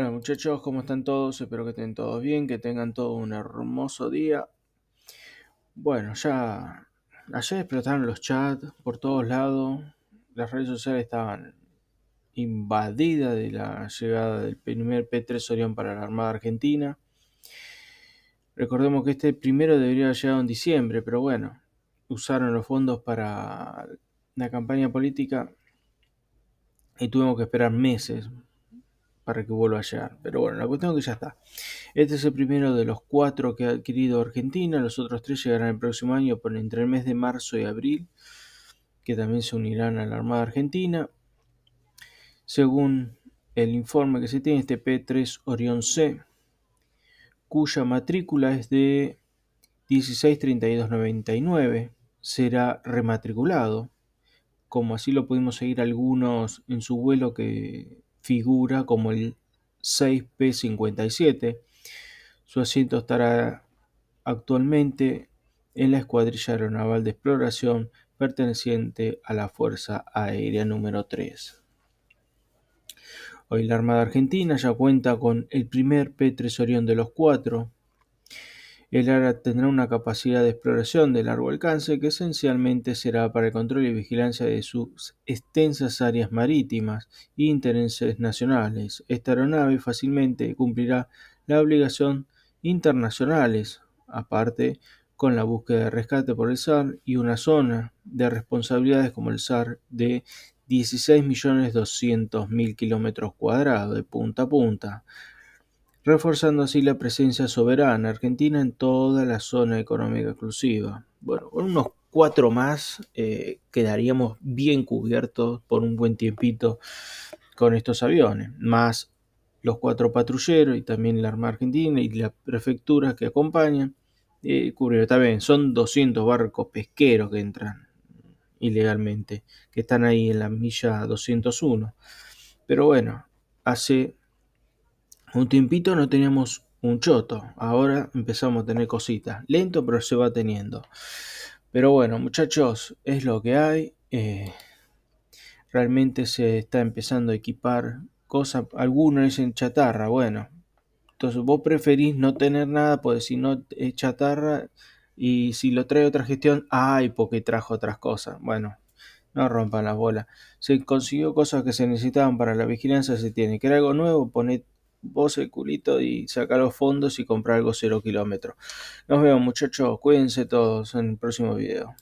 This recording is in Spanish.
Bueno muchachos, ¿cómo están todos? Espero que estén todos bien, que tengan todo un hermoso día. Bueno, ya ayer explotaron los chats por todos lados. Las redes sociales estaban invadidas de la llegada del primer P3 Orión para la Armada Argentina. Recordemos que este primero debería haber llegado en diciembre, pero bueno, usaron los fondos para la campaña política y tuvimos que esperar meses para que vuelva a llegar. Pero bueno, la cuestión es que ya está. Este es el primero de los cuatro que ha adquirido Argentina. Los otros tres llegarán el próximo año por entre el mes de marzo y abril, que también se unirán a la Armada Argentina. Según el informe que se tiene, este P3 Orión C, cuya matrícula es de 163299, será rematriculado como así lo pudimos seguir algunos en su vuelo que figura como el 6P57. Su asiento estará actualmente en la escuadrilla aeronaval de exploración perteneciente a la Fuerza Aérea número 3. Hoy la Armada Argentina ya cuenta con el primer P3 Orión de los cuatro, el ARA tendrá una capacidad de exploración de largo alcance que esencialmente será para el control y vigilancia de sus extensas áreas marítimas e intereses nacionales. Esta aeronave fácilmente cumplirá la obligación internacionales, aparte con la búsqueda de rescate por el SAR y una zona de responsabilidades como el SAR de 16.200.000 km cuadrados de punta a punta, reforzando así la presencia soberana argentina en toda la zona económica exclusiva. Bueno, con unos cuatro más eh, quedaríamos bien cubiertos por un buen tiempito con estos aviones, más los cuatro patrulleros y también la Armada Argentina y las prefecturas que acompañan. Eh, también. son 200 barcos pesqueros que entran ilegalmente, que están ahí en la milla 201. Pero bueno, hace un tiempito no teníamos un choto, ahora empezamos a tener cositas. Lento, pero se va teniendo. Pero bueno, muchachos, es lo que hay. Eh, realmente se está empezando a equipar cosas. Algunos en chatarra, bueno. Entonces vos preferís no tener nada, pues si no es chatarra y si lo trae otra gestión, ay, porque trajo otras cosas. Bueno, no rompan las bolas. Se consiguió cosas que se necesitaban para la vigilancia, se tiene. Que era algo nuevo, poner vos el culito y sacar los fondos y comprar algo cero kilómetro. Nos vemos muchachos, cuídense todos en el próximo video.